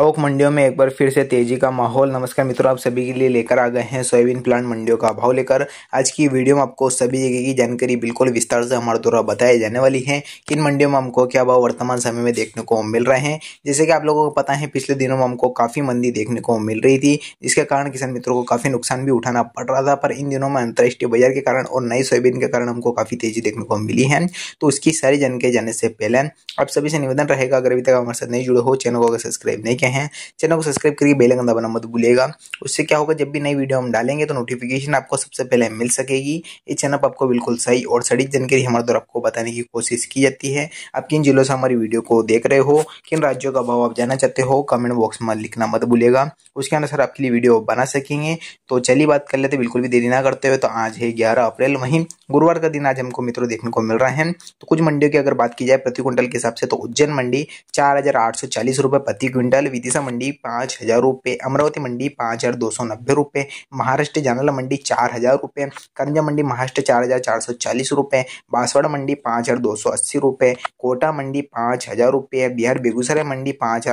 थोक मंडियों में एक बार फिर से तेजी का माहौल नमस्कार मित्रों आप सभी के लिए लेकर आ गए हैं सोयाबीन प्लांट मंडियों का भाव लेकर आज की वीडियो में आपको सभी जगह की जानकारी बिल्कुल विस्तार से हमारे द्वारा बताई जाने वाली है किन मंडियों में हमको क्या भाव वर्तमान समय में देखने को मिल रहे हैं जैसे कि आप लोगों को पता है पिछले दिनों में हमको काफ़ी मंदी देखने को मिल रही थी जिसके कारण किसान मित्रों को काफ़ी नुकसान भी उठाना पड़ रहा था पर इन दिनों में अंतर्राष्ट्रीय बाजार के कारण और नई सोयाबीन के कारण हमको काफ़ी तेजी देखने को मिली है तो उसकी सारी जानकारी जाने से पहले आप सभी से निवेदन रहेगा अगर अभी तक हमारे साथ नहीं जुड़े हो चैनल को अगर सब्सक्राइब नहीं चुके हैं चैनल को सब्सक्राइब करिए बेल आइकन दबाना मत भूलिएगा उससे क्या होगा जब भी नई वीडियो हम डालेंगे तो नोटिफिकेशन आपको सबसे पहले मिल सकेगी ये चैनल पर आपको बिल्कुल सही और सटीक जानकारी हमारे द्वारा आपको बताने की कोशिश की जाती है आप किन जिलों से हमारी वीडियो को देख रहे हो किन राज्यों का भाव आप जानना चाहते हो कमेंट बॉक्स में लिखना मत भूलिएगा उसके अनुसार आपके लिए वीडियो बना सकेंगे तो चलिए बात कर लेते बिल्कुल भी देरी ना करते हुए तो आज है ग्यारह अप्रैल वही गुरुवार का दिन आज हमको मित्रों देखने को मिल रहा है तो कुछ मंडियों की अगर बात की जाए प्रति क्विंटल के हिसाब से तो उज्जैन मंडी चार हजार आठ सौ चालीस रुपए प्रति क्विंटल विदिशा मंडी पाँच हज़ार रुपये अमरावती मंडी पाँच हज़ार दो सौ नब्बे रुपये महाराष्ट्र जानला मंडी चार हज़ार रुपये करंजा मंडी महाराष्ट्र चार हज़ार चार सौ चालीस रुपये बांसवाड़ा मंडी पाँच हज़ार दो सौ अस्सी रुपये कोटा मंडी पाँच हज़ार रुपये बिहार बेगूसराय मंडी पाँच हज़ार